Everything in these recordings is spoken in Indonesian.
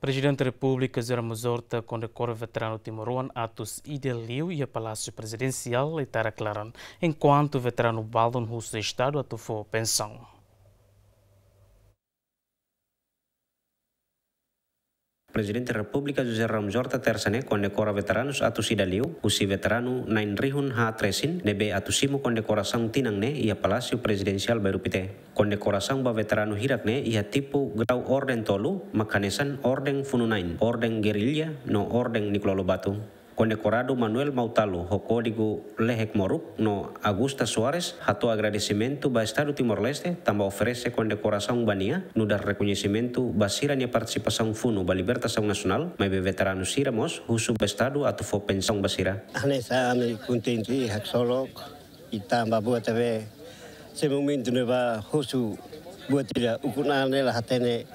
Presidente da República, Zera Mozorta, condecora veterano Timoruan Atos Ideliu e a Palácio Presidencial e Tara Claran, enquanto o veterano Baldon Russo Estado atufou pensão. Presiden Republika José Ram Jorta tersane veteranus veteranos atu sidaliu, usi veteranu nain rihun ha tresin, nebe atau simu sang tinang ne ia Palácio Presidencial Berupite. sang ba veteranu hirak ne ia tipu grau orden tolu, makanesan orden fununain, orden gerilya no orden nikelolo Batu kone Corado Manuel Mautalo, hokodigo Lehek Moruk, no Augusta Suárez, hatu agradecimento ba Estado Timor-Leste, tamba oferece condecoração Bania, no dar reconhecimento basira nia participação funo ba libertação nacional, mai be veterano siramos, husu ba Estado atu fo pensão basira. Anesa me contente, hak solok, itamba buat tebe, semumento neba husu buat tidak ukuran nela hatene,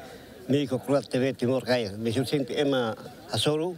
Miko kuat tebe Timor kaya, besok ema hasoro,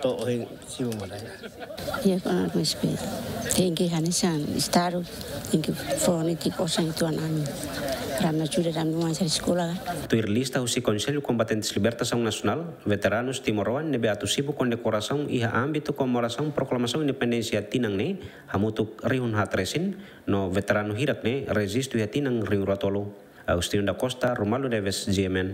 と返事をもらいます。いや、このスペイン。Thank you, Hanesan. Staru. sekolah. usi Conselho Combatentes Libertação Nacional, veteranos timoruan nebe atusibu condecoração iha âmbito comemoração proclamação independência tinangne hamutuk rihun hatresin, no veterano hirak resistu iha ya tinang riuratolo. Agustin da Costa, Romalo Neves, GMN.